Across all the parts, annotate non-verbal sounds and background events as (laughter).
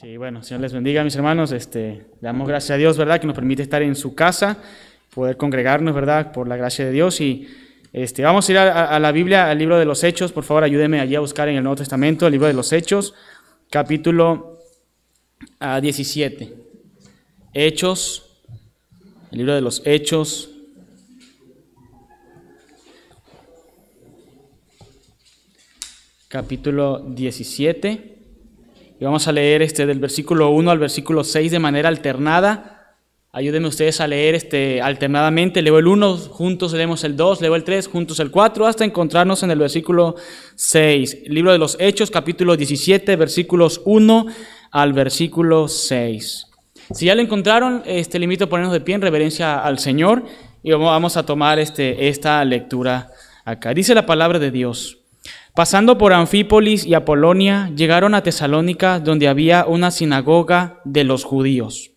Sí, bueno, Señor les bendiga, mis hermanos. Este, le damos gracias a Dios, ¿verdad?, que nos permite estar en su casa, poder congregarnos, ¿verdad?, por la gracia de Dios. Y este, vamos a ir a, la Biblia, al libro de los Hechos. Por favor, ayúdeme allí a buscar en el Nuevo Testamento, el libro de los Hechos, capítulo 17. Ah, Hechos, el libro de los Hechos, capítulo 17. Y vamos a leer este del versículo 1 al versículo 6 de manera alternada. Ayúdenme ustedes a leer este alternadamente. Leo el 1, juntos leemos el 2, leo el 3, juntos el 4, hasta encontrarnos en el versículo 6. Libro de los Hechos, capítulo 17, versículos 1 al versículo 6. Si ya lo encontraron, este, le invito a ponernos de pie en reverencia al Señor y vamos a tomar este, esta lectura acá. Dice la palabra de Dios. Pasando por Anfípolis y Apolonia, llegaron a Tesalónica, donde había una sinagoga de los judíos.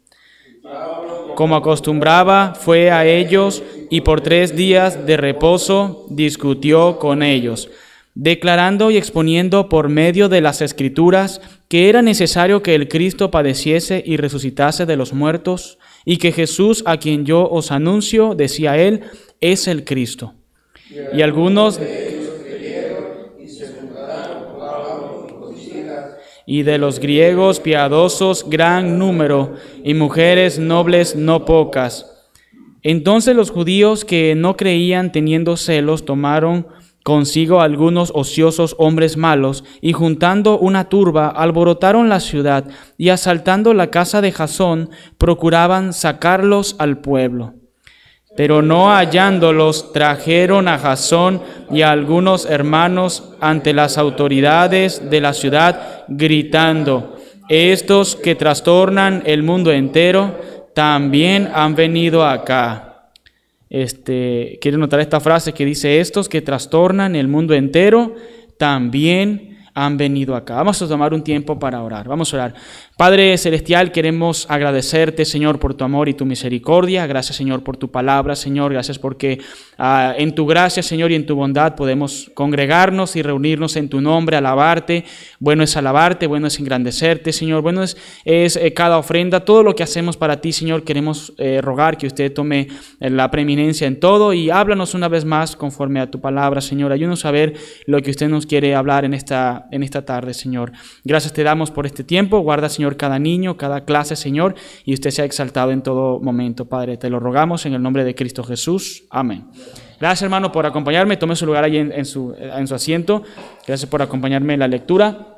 Como acostumbraba, fue a ellos y por tres días de reposo discutió con ellos, declarando y exponiendo por medio de las escrituras que era necesario que el Cristo padeciese y resucitase de los muertos, y que Jesús, a quien yo os anuncio, decía él, es el Cristo. Y algunos y de los griegos piadosos gran número, y mujeres nobles no pocas. Entonces los judíos que no creían teniendo celos tomaron consigo algunos ociosos hombres malos, y juntando una turba alborotaron la ciudad, y asaltando la casa de Jasón procuraban sacarlos al pueblo. Pero no hallándolos, trajeron a Jasón y a algunos hermanos ante las autoridades de la ciudad, gritando, estos que trastornan el mundo entero, también han venido acá. Este, quiero notar esta frase que dice, estos que trastornan el mundo entero, también han venido acá. Vamos a tomar un tiempo para orar. Vamos a orar. Padre Celestial, queremos agradecerte, Señor, por tu amor y tu misericordia. Gracias, Señor, por tu palabra, Señor. Gracias porque ah, en tu gracia, Señor, y en tu bondad podemos congregarnos y reunirnos en tu nombre, alabarte. Bueno es alabarte, bueno es engrandecerte, Señor. Bueno es, eh, cada ofrenda, todo lo que hacemos para ti, Señor. Queremos eh, rogar que usted tome eh, la preeminencia en todo y háblanos una vez más conforme a tu palabra, Señor. Ayúdanos a ver lo que usted nos quiere hablar en esta, en esta tarde, Señor. Gracias te damos por este tiempo. Guarda, Señor cada niño, cada clase, Señor, y usted sea exaltado en todo momento, Padre. Te lo rogamos en el nombre de Cristo Jesús. Amén. Gracias, hermano, por acompañarme. Tome su lugar ahí en, su, en su asiento. Gracias por acompañarme en la lectura.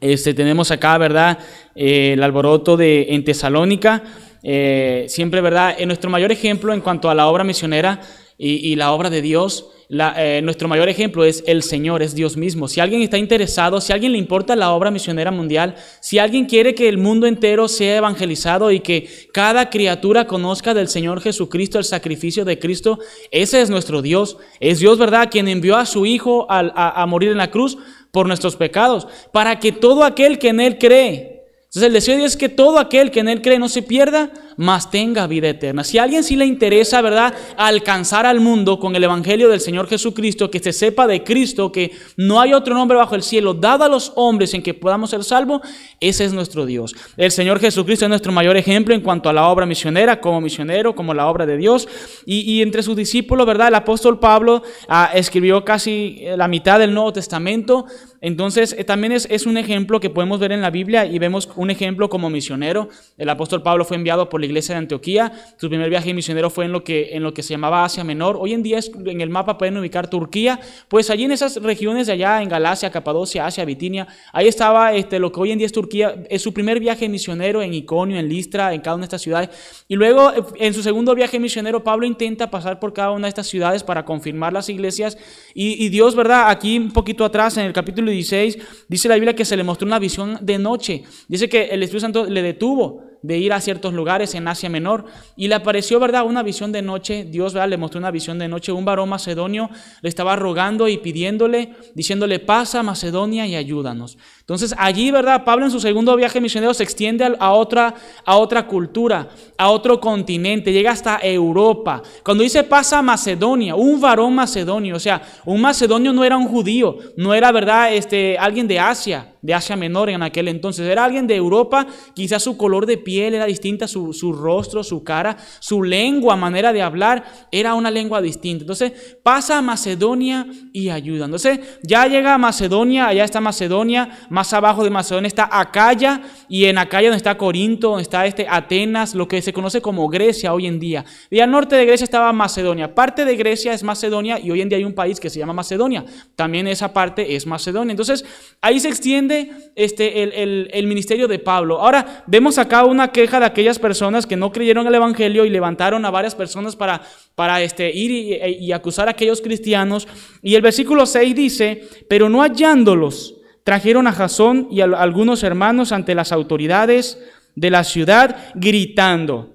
Este, tenemos acá, ¿verdad? Eh, el alboroto de, en Tesalónica. Eh, siempre, ¿verdad? En nuestro mayor ejemplo en cuanto a la obra misionera y la obra de Dios eh, nuestro mayor ejemplo es el Señor, es Dios mismo. Si alguien está interesado, si a alguien le importa la obra misionera mundial, si alguien quiere que el mundo entero sea evangelizado y que cada criatura conozca del Señor Jesucristo, el sacrificio de Cristo, ese es nuestro Dios. Es Dios, ¿verdad?, quien envió a su Hijo a, a morir en la cruz por nuestros pecados, para que todo aquel que en Él cree, entonces el deseo de Dios es que todo aquel que en Él cree no se pierda, mas tenga vida eterna. Si a alguien sí le interesa, ¿verdad?, alcanzar al mundo con el Evangelio del Señor Jesucristo, que se sepa de Cristo, que no hay otro nombre bajo el cielo dado a los hombres en que podamos ser salvos, ese es nuestro Dios. El Señor Jesucristo es nuestro mayor ejemplo en cuanto a la obra misionera, como misionero, como la obra de Dios. Y, entre sus discípulos, ¿verdad?, el apóstol Pablo ah, escribió casi eh, la mitad del Nuevo Testamento. Entonces, eh, también es, es un ejemplo que podemos ver en la Biblia y vemos un ejemplo como misionero. El apóstol Pablo fue enviado por la iglesia de Antioquía. Su primer viaje misionero fue en lo que, en lo que se llamaba Asia Menor. Hoy en día en el mapa pueden ubicar Turquía. Pues allí en esas regiones de allá, en Galacia, Capadocia, Asia, Bitinia, ahí estaba este, lo que hoy en día es Turquía. Es su primer viaje misionero en Iconio, en Listra, en cada una de estas ciudades. Y luego, eh, en su segundo viaje misionero, Pablo intenta pasar por cada una de estas ciudades para confirmar las iglesias. Y, y Dios, ¿verdad? Aquí un poquito atrás, en el capítulo 16, dice la Biblia que se le mostró una visión de noche. Dice que el Espíritu Santo le detuvo de ir a ciertos lugares en Asia Menor y le apareció, ¿verdad? Una visión de noche, Dios, Le mostró una visión de noche, un varón macedonio le estaba rogando y pidiéndole, diciéndole, pasa a Macedonia y ayúdanos. Entonces allí, ¿verdad? Pablo en su segundo viaje misionero se extiende a otra, a otra cultura, a otro continente, llega hasta Europa. Cuando dice pasa a Macedonia, un varón macedonio, o sea, un macedonio no era un judío, no era, ¿verdad? Este, alguien de Asia de Asia Menor en aquel entonces. Era alguien de Europa, quizás su color de piel era distinta, su, rostro, su cara, su lengua, manera de hablar, era una lengua distinta. Entonces pasa a Macedonia y ayuda. Entonces ya llega a Macedonia, allá está Macedonia, más abajo de Macedonia está Acaya, y en Acaya donde está Corinto, donde está este Atenas, lo que se conoce como Grecia hoy en día. Y al norte de Grecia estaba Macedonia. Parte de Grecia es Macedonia y hoy en día hay un país que se llama Macedonia. También esa parte es Macedonia. Entonces ahí se extiende este, el, ministerio de Pablo. Ahora, vemos acá una queja de aquellas personas que no creyeron el Evangelio y levantaron a varias personas para, para este, ir y, e, y acusar a aquellos cristianos. Y el versículo 6 dice, pero no hallándolos, trajeron a Jasón y a algunos hermanos ante las autoridades de la ciudad gritando.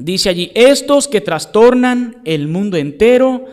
Dice allí, estos que trastornan el mundo entero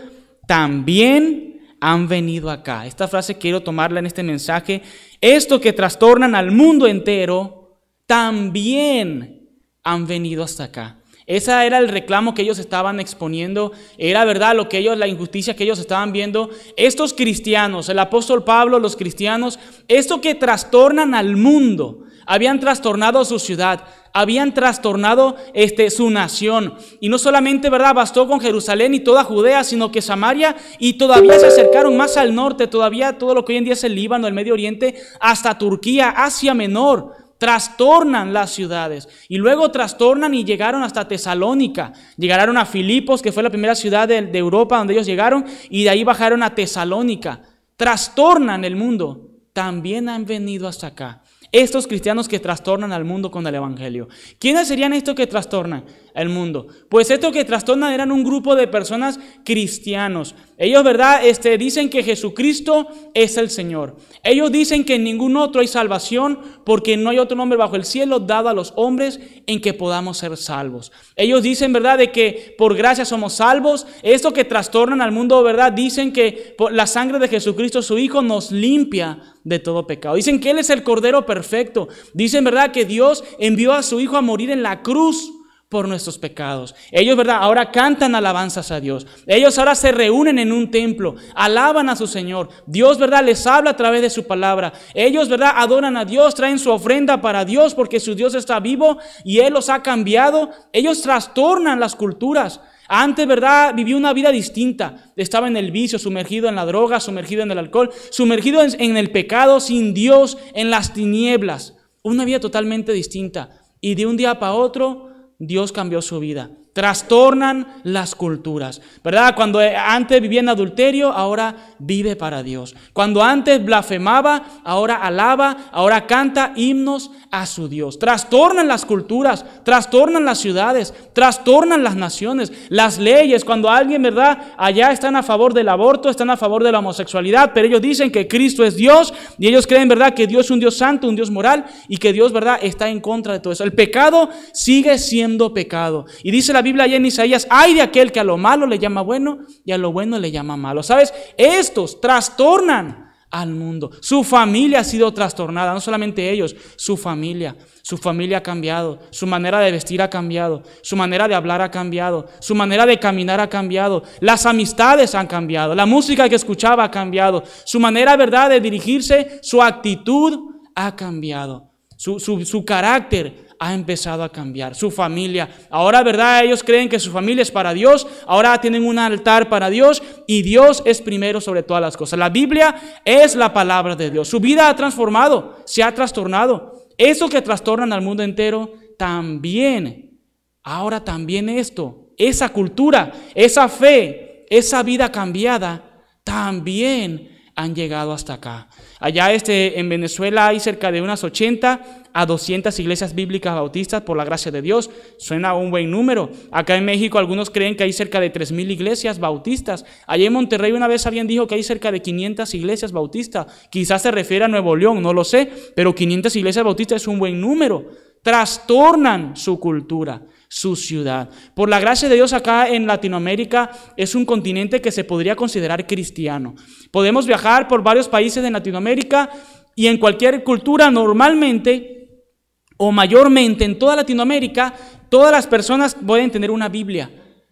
también han venido acá. Esta frase quiero tomarla en este mensaje esto que trastornan al mundo entero, también han venido hasta acá. Ese era el reclamo que ellos estaban exponiendo, era verdad lo que ellos, la injusticia que ellos estaban viendo. Estos cristianos, el apóstol Pablo, los cristianos, esto que trastornan al mundo, habían trastornado su ciudad, habían trastornado este, su nación. Y no solamente, ¿verdad? Bastó con Jerusalén y toda Judea, sino que Samaria y todavía se acercaron más al norte, todavía todo lo que hoy en día es el Líbano, el Medio Oriente, hasta Turquía, Asia Menor. Trastornan las ciudades y luego trastornan y llegaron hasta Tesalónica. Llegaron a Filipos, que fue la primera ciudad de Europa donde ellos llegaron, y de ahí bajaron a Tesalónica. Trastornan el mundo. También han venido hasta acá estos cristianos que trastornan al mundo con el Evangelio. ¿Quiénes serían estos que trastornan? el mundo. Pues esto que trastornan eran un grupo de personas cristianos. Ellos, ¿verdad? Este, dicen que Jesucristo es el Señor. Ellos dicen que en ningún otro hay salvación porque no hay otro nombre bajo el cielo dado a los hombres en que podamos ser salvos. Ellos dicen, ¿verdad?, de que por gracia somos salvos. Esto que trastornan al mundo, ¿verdad?, dicen que por la sangre de Jesucristo, su Hijo, nos limpia de todo pecado. Dicen que Él es el Cordero perfecto. Dicen, ¿verdad?, que Dios envió a su Hijo a morir en la cruz por nuestros pecados. Ellos, ¿verdad? Ahora cantan alabanzas a Dios. Ellos ahora se reúnen en un templo, alaban a su Señor. Dios, ¿verdad? Les habla a través de su palabra. Ellos, ¿verdad? Adoran a Dios, traen su ofrenda para Dios porque su Dios está vivo y Él los ha cambiado. Ellos trastornan las culturas. Antes, ¿verdad? Vivió una vida distinta. Estaba en el vicio, sumergido en la droga, sumergido en el alcohol, sumergido en, en el pecado, sin Dios, en las tinieblas. Una vida totalmente distinta. Y de un día para otro, Dios cambió su vida trastornan las culturas, ¿verdad? Cuando eh, antes vivía en adulterio, ahora vive para Dios. Cuando antes blasfemaba, ahora alaba, ahora canta himnos a su Dios. Trastornan las culturas, trastornan las ciudades, trastornan las naciones, las leyes. Cuando alguien, ¿verdad? Allá están a favor del aborto, están a favor de la homosexualidad, pero ellos dicen que Cristo es Dios y ellos creen, ¿verdad? Que Dios es un Dios santo, un Dios moral y que Dios, ¿verdad? Está en contra de todo eso. El pecado sigue siendo pecado. Y dice la Biblia allá en Isaías, hay de aquel que a lo malo le llama bueno y a lo bueno le llama malo. ¿Sabes? Estos trastornan al mundo. Su familia ha sido trastornada, no solamente ellos, su familia. Su familia ha cambiado, su manera de vestir ha cambiado, su manera de hablar ha cambiado, su manera de caminar ha cambiado, las amistades han cambiado, la música que escuchaba ha cambiado, su manera, ¿verdad?, de dirigirse, su actitud ha cambiado, su, su, su carácter ha empezado a cambiar, su familia. Ahora, ¿verdad? Ellos creen que su familia es para Dios, ahora tienen un altar para Dios y Dios es primero sobre todas las cosas. La Biblia es la palabra de Dios. Su vida ha transformado, se ha trastornado. Eso que trastornan al mundo entero, también, ahora también esto, esa cultura, esa fe, esa vida cambiada, también han llegado hasta acá. Allá este, en Venezuela hay cerca de unas 80 a 200 iglesias bíblicas bautistas, por la gracia de Dios. Suena un buen número. Acá en México algunos creen que hay cerca de 3.000 iglesias bautistas. Allá en Monterrey una vez alguien dijo que hay cerca de 500 iglesias bautistas. Quizás se refiere a Nuevo León, no lo sé, pero 500 iglesias bautistas es un buen número. Trastornan su cultura su ciudad. Por la gracia de Dios acá en Latinoamérica es un continente que se podría considerar cristiano. Podemos viajar por varios países de Latinoamérica y en cualquier cultura normalmente o mayormente en toda Latinoamérica todas las personas pueden tener una Biblia.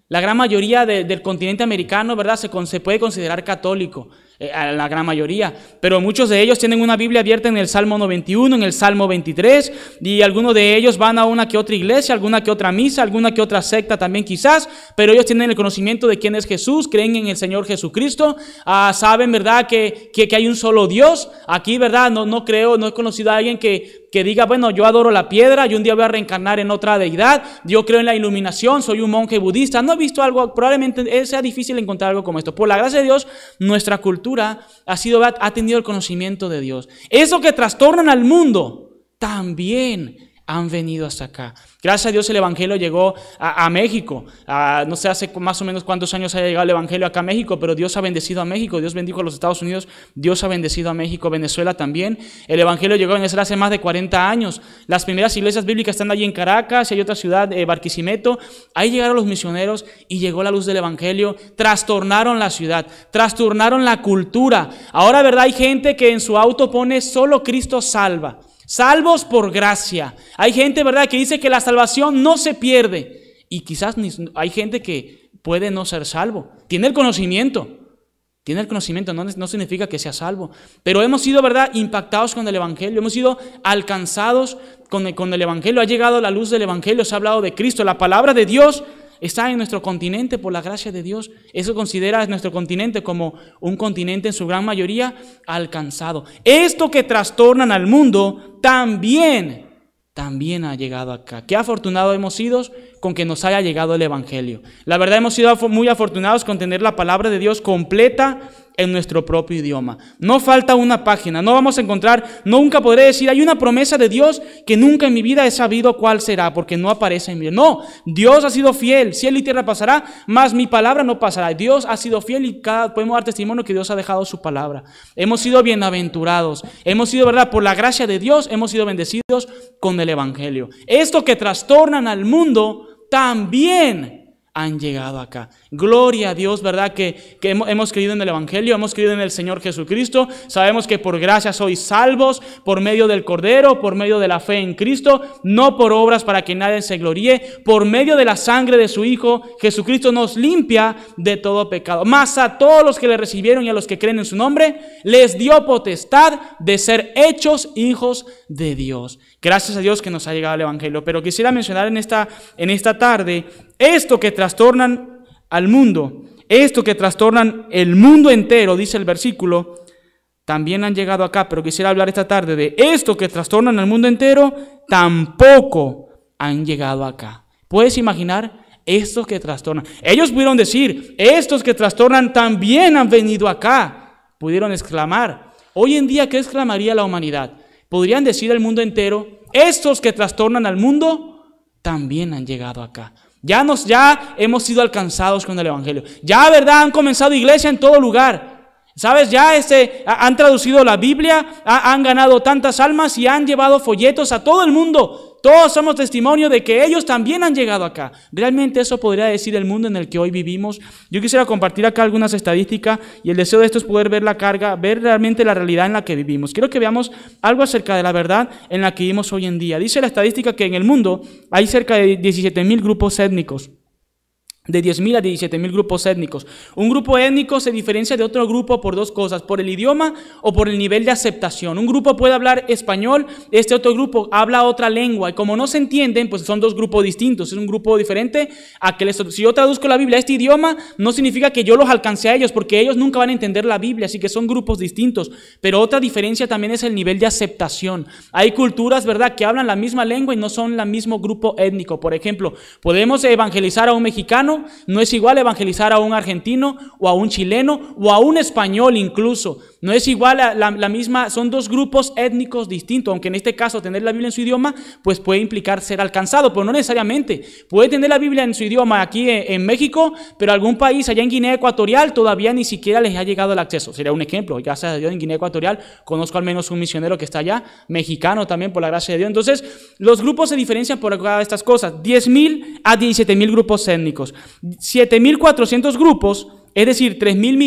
La gran mayoría del continente americano, ¿verdad? se puede considerar católico. Eh, la gran mayoría, pero muchos de ellos tienen una Biblia abierta en el Salmo 91, en el Salmo 23, y algunos de ellos van a una que otra iglesia, alguna que otra misa, alguna que otra secta también quizás, pero ellos tienen el conocimiento de quién es Jesús, creen en el Señor Jesucristo, ah, saben, ¿verdad?, que, que, hay un solo Dios. Aquí, ¿verdad?, no, no creo, no he conocido a alguien que que diga, bueno, yo adoro la piedra, yo un día voy a reencarnar en otra deidad, yo creo en la iluminación, soy un monje budista. No he visto algo, probablemente sea difícil encontrar algo como esto. Por la gracia de Dios, nuestra cultura ha, sido, ha tenido el conocimiento de Dios. Eso que trastornan al mundo, también han venido hasta acá. Gracias a Dios el Evangelio llegó a, México. no sé hace más o menos cuántos años haya llegado el Evangelio acá a México, pero Dios ha bendecido a México, Dios bendijo a los Estados Unidos, Dios ha bendecido a México, Venezuela también. El Evangelio llegó a Venezuela hace más de 40 años. Las primeras iglesias bíblicas están allí en Caracas, y hay otra ciudad, eh, Barquisimeto. Ahí llegaron los misioneros y llegó la luz del Evangelio. Trastornaron la ciudad, trastornaron la cultura. Ahora, ¿verdad? Hay gente que en su auto pone solo Cristo salva. Salvos por gracia. Hay gente, ¿verdad?, que dice que la salvación no se pierde. Y quizás hay gente que puede no ser salvo. Tiene el conocimiento. Tiene el conocimiento, no, significa que sea salvo. Pero hemos sido, ¿verdad?, impactados con el Evangelio. Hemos sido alcanzados con el, con el Evangelio. Ha llegado la luz del Evangelio. Se ha hablado de Cristo. La palabra de Dios está en nuestro continente por la gracia de Dios. Eso considera nuestro continente como un continente en su gran mayoría alcanzado. Esto que trastornan al mundo también, también ha llegado acá. Qué afortunados hemos sido con que nos haya llegado el Evangelio. La verdad hemos sido muy afortunados con tener la palabra de Dios completa en nuestro propio idioma. No falta una página, no vamos a encontrar, nunca podré decir, hay una promesa de Dios que nunca en mi vida he sabido cuál será, porque no aparece en mí. No, Dios ha sido fiel, cielo y tierra pasará, mas mi palabra no pasará. Dios ha sido fiel y cada, podemos dar testimonio que Dios ha dejado su palabra. Hemos sido bienaventurados, hemos sido, ¿verdad? Por la gracia de Dios hemos sido bendecidos con el Evangelio. Esto que trastornan al mundo, también han llegado acá. Gloria a Dios, ¿verdad? Que, que hemos, creído en el Evangelio, hemos creído en el Señor Jesucristo. Sabemos que por gracia sois salvos, por medio del Cordero, por medio de la fe en Cristo, no por obras para que nadie se gloríe, por medio de la sangre de su Hijo, Jesucristo nos limpia de todo pecado. Más a todos los que le recibieron y a los que creen en su nombre, les dio potestad de ser hechos hijos de Dios. Gracias a Dios que nos ha llegado el Evangelio. Pero quisiera mencionar en esta, en esta tarde esto que trastornan al mundo. Esto que trastornan el mundo entero, dice el versículo, también han llegado acá, pero quisiera hablar esta tarde de esto que trastornan al mundo entero, tampoco han llegado acá. ¿Puedes imaginar? Estos que trastornan. Ellos pudieron decir, estos que trastornan también han venido acá. Pudieron exclamar. Hoy en día, ¿qué exclamaría la humanidad? Podrían decir al mundo entero, estos que trastornan al mundo también han llegado acá. Ya, nos, ya hemos sido alcanzados con el Evangelio. Ya, ¿verdad? Han comenzado iglesia en todo lugar. ¿Sabes? Ya este, han traducido la Biblia, han ganado tantas almas y han llevado folletos a todo el mundo. Todos somos testimonio de que ellos también han llegado acá. ¿Realmente eso podría decir el mundo en el que hoy vivimos? Yo quisiera compartir acá algunas estadísticas y el deseo de esto es poder ver la carga, ver realmente la realidad en la que vivimos. Quiero que veamos algo acerca de la verdad en la que vivimos hoy en día. Dice la estadística que en el mundo hay cerca de mil grupos étnicos de 10.000 a 17.000 grupos étnicos. Un grupo étnico se diferencia de otro grupo por dos cosas, por el idioma o por el nivel de aceptación. Un grupo puede hablar español, este otro grupo habla otra lengua, y como no se entienden, pues son dos grupos distintos, es un grupo diferente a que les... Si yo traduzco la Biblia a este idioma, no significa que yo los alcance a ellos, porque ellos nunca van a entender la Biblia, así que son grupos distintos. Pero otra diferencia también es el nivel de aceptación. Hay culturas, ¿verdad?, que hablan la misma lengua y no son el mismo grupo étnico. Por ejemplo, podemos evangelizar a un mexicano, no es igual evangelizar a un argentino o a un chileno o a un español incluso. No es igual a la, misma, son dos grupos étnicos distintos, aunque en este caso tener la Biblia en su idioma, pues puede implicar ser alcanzado, pero no necesariamente. Puede tener la Biblia en su idioma aquí en, México, pero algún país allá en Guinea Ecuatorial todavía ni siquiera les ha llegado el acceso. Sería un ejemplo, gracias a Dios en Guinea Ecuatorial conozco al menos un misionero que está allá, mexicano también por la gracia de Dios. Entonces, los grupos se diferencian por cada de estas cosas, 10.000 a 17.000 grupos étnicos. 7.400 grupos, es decir,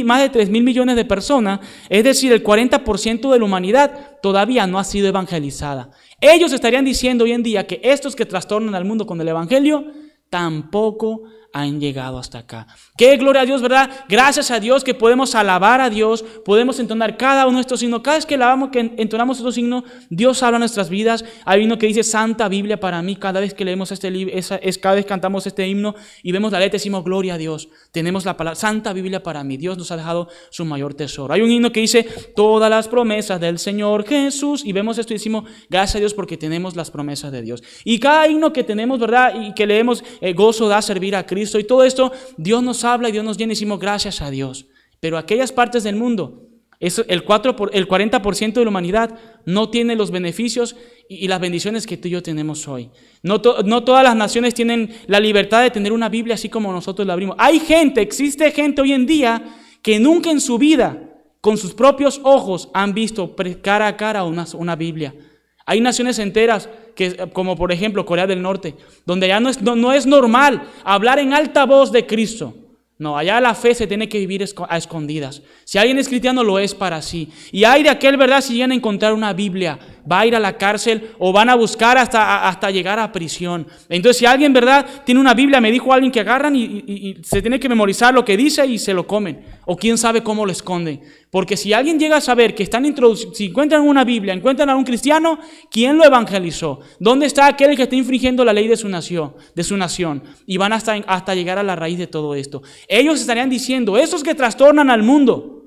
más de 3.000 millones de personas, es decir, el 40% de la humanidad todavía no ha sido evangelizada. Ellos estarían diciendo hoy en día que estos que trastornan al mundo con el Evangelio tampoco han llegado hasta acá. Qué gloria a Dios, ¿verdad? Gracias a Dios que podemos alabar a Dios, podemos entonar cada uno de estos signos. Cada vez que alabamos, que entonamos estos signos, Dios habla en nuestras vidas. Hay un himno que dice Santa Biblia para mí. Cada vez que leemos este libro, cada vez cantamos este himno y vemos la letra, decimos gloria a Dios. Tenemos la palabra Santa Biblia para mí. Dios nos ha dejado su mayor tesoro. Hay un himno que dice todas las promesas del Señor Jesús y vemos esto y decimos gracias a Dios porque tenemos las promesas de Dios. Y cada himno que tenemos, ¿verdad? Y que leemos, eh, gozo da servir a Cristo y todo esto, Dios nos habla y Dios nos llena y decimos gracias a Dios. Pero aquellas partes del mundo, el, 4 por, el 40% de la humanidad no tiene los beneficios y, las bendiciones que tú y yo tenemos hoy. No, todas las naciones tienen la libertad de tener una Biblia así como nosotros la abrimos. Hay gente, existe gente hoy en día que nunca en su vida, con sus propios ojos, han visto cara a cara una, una Biblia. Hay naciones enteras como por ejemplo Corea del Norte, donde ya no es, no, es normal hablar en alta voz de Cristo. No, allá la fe se tiene que vivir a escondidas. Si alguien es cristiano, lo es para sí. Y hay de aquel, ¿verdad? Si llegan a encontrar una Biblia va a ir a la cárcel o van a buscar hasta, hasta llegar a prisión. Entonces, si alguien, ¿verdad?, tiene una Biblia, me dijo alguien que agarran y, se tiene que memorizar lo que dice y se lo comen. O quién sabe cómo lo esconden. Porque si alguien llega a saber que están introduciendo, si encuentran una Biblia, encuentran a un cristiano, ¿quién lo evangelizó? ¿Dónde está aquel que está infringiendo la ley de su nación? De su nación? Y van hasta, hasta llegar a la raíz de todo esto. Ellos estarían diciendo, esos que trastornan al mundo,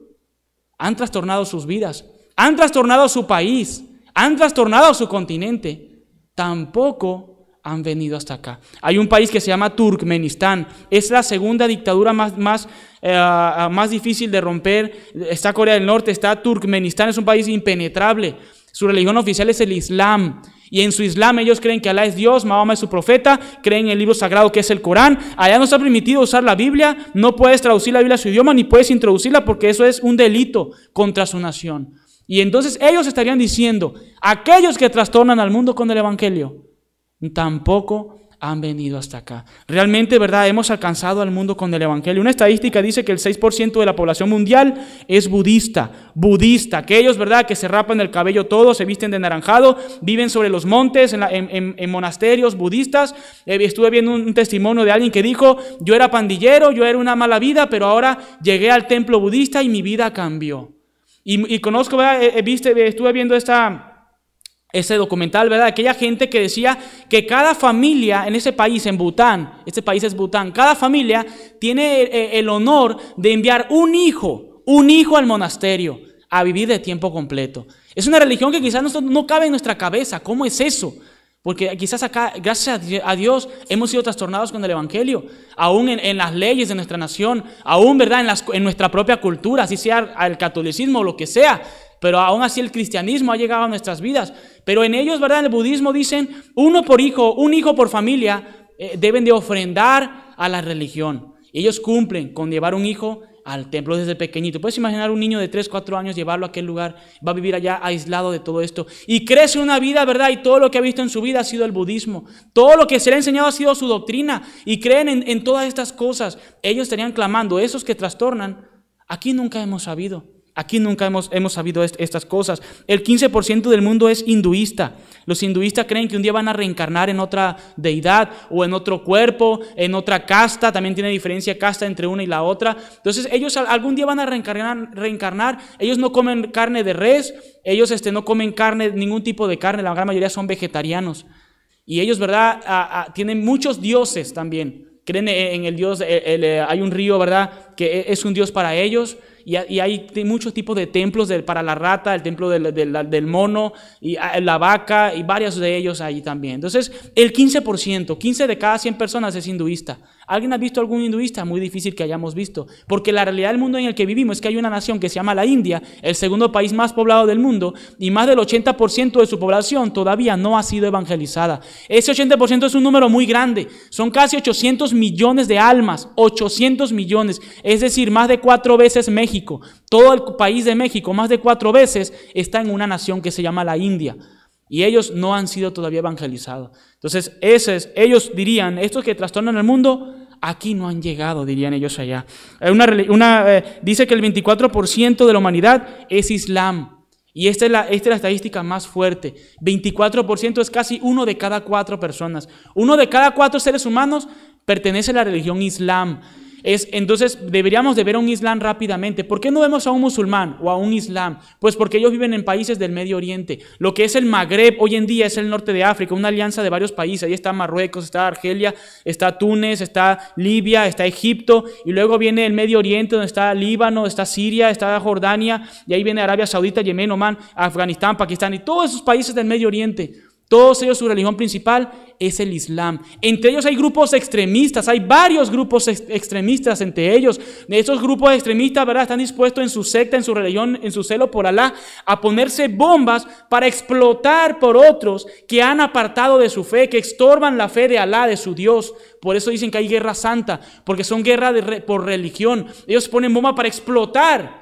han trastornado sus vidas, han trastornado su país, han trastornado su continente, tampoco han venido hasta acá. Hay un país que se llama Turkmenistán, es la segunda dictadura más, más, eh, ah, ah, más difícil de romper. Está Corea del Norte, está Turkmenistán, es un país impenetrable. Su religión oficial es el Islam. Y en su Islam ellos creen que Alá es Dios, Mahoma es su profeta, creen en el libro sagrado que es el Corán. Allá no está permitido usar la Biblia, no puedes traducir la Biblia a su idioma, ni puedes introducirla porque eso es un delito contra su nación. Y entonces ellos estarían diciendo, aquellos que trastornan al mundo con el Evangelio, tampoco han venido hasta acá. Realmente, ¿verdad? Hemos alcanzado al mundo con el Evangelio. Una estadística dice que el 6% de la población mundial es budista, budista. Aquellos, ¿verdad? Que se rapan el cabello todo, se visten de naranjado, viven sobre los montes, en, monasterios budistas. Eh, estuve viendo un testimonio de alguien que dijo, yo era pandillero, yo era una mala vida, pero ahora llegué al templo budista y mi vida cambió. Y, conozco, ¿verdad? Eh, estuve viendo esta, este documental, ¿verdad? Aquella gente que decía que cada familia en ese país, en Bután, este país es Bután, cada familia tiene eh, el, honor de enviar un hijo, un hijo al monasterio a vivir de tiempo completo. Es una religión que quizás no cabe en nuestra cabeza. ¿Cómo es eso? Porque quizás acá, gracias a Dios, hemos sido trastornados con el Evangelio, aún en, las leyes de nuestra nación, aún ¿verdad? En, nuestra propia cultura, así sea el catolicismo o lo que sea, pero aún así el cristianismo ha llegado a nuestras vidas. Pero en ellos, ¿verdad? En el budismo dicen, uno por hijo, un hijo por familia, eh, deben de ofrendar a la religión. Ellos cumplen con llevar un hijo al templo desde pequeñito. Puedes imaginar un niño de 3, 4 años llevarlo a aquel lugar, va a vivir allá aislado de todo esto y crece una vida, ¿verdad? Y todo lo que ha visto en su vida ha sido el budismo, todo lo que se le ha enseñado ha sido su doctrina y creen en, en todas estas cosas. Ellos estarían clamando, esos que trastornan, aquí nunca hemos sabido. Aquí nunca hemos, hemos sabido estas cosas. El 15% del mundo es hinduista. Los hinduistas creen que un día van a reencarnar en otra deidad o en otro cuerpo, en otra casta. También tiene diferencia casta entre una y la otra. Entonces ellos algún día van a reencarnar. Ellos no comen carne de res, ellos este, no comen carne, ningún tipo de carne. La gran mayoría son vegetarianos. Y ellos, ¿verdad? tienen muchos dioses también. Creen en, el dios, eh, hay un río, ¿verdad? Que e, es un dios para ellos. Y, hay muchos tipos de templos para la rata, el templo del, mono, y ah, la vaca, y varios de ellos allí también. Entonces, el 15%, 15 de cada 100 personas es hinduista. ¿Alguien ha visto algún hinduista? Muy difícil que hayamos visto, porque la realidad del mundo en el que vivimos es que hay una nación que se llama la India, el segundo país más poblado del mundo, y más del 80% de su población todavía no ha sido evangelizada. Ese 80% es un número muy grande, son casi 800 millones de almas, 800 millones, es decir, más de cuatro veces México. Todo el país de México, más de cuatro veces, está en una nación que se llama la India. Y ellos no han sido todavía evangelizados. Entonces, ellos dirían, estos que trastornan el mundo, aquí no han llegado, dirían ellos allá. Eh, eh, dice que el 24% de la humanidad es islam. Y esta la, esta es la estadística más fuerte. 24% es casi uno de cada cuatro personas. Uno de cada cuatro seres humanos pertenece a la religión islam entonces deberíamos de ver a un islam rápidamente. ¿Por qué no vemos a un musulmán o a un islam? Pues porque ellos viven en países del Medio Oriente. Lo que es el Magreb hoy en día es el norte de África, una alianza de varios países. Ahí está Marruecos, está Argelia, está Túnez, está Libia, está Egipto. Y luego viene el Medio Oriente donde está Líbano, está Siria, está Jordania. Y ahí viene Arabia Saudita, Yemen, Oman, Afganistán, Pakistán y todos esos países del Medio Oriente. Todos ellos su religión principal es el Islam. Entre ellos hay grupos extremistas, hay varios grupos extremistas entre ellos. Esos grupos extremistas, ¿verdad? Están dispuestos en su secta, en su religión, en su celo por Alá, a ponerse bombas para explotar por otros que han apartado de su fe, que estorban la fe de Alá, de su Dios. Por eso dicen que hay guerra santa, porque son guerras por religión. Ellos ponen bomba para explotar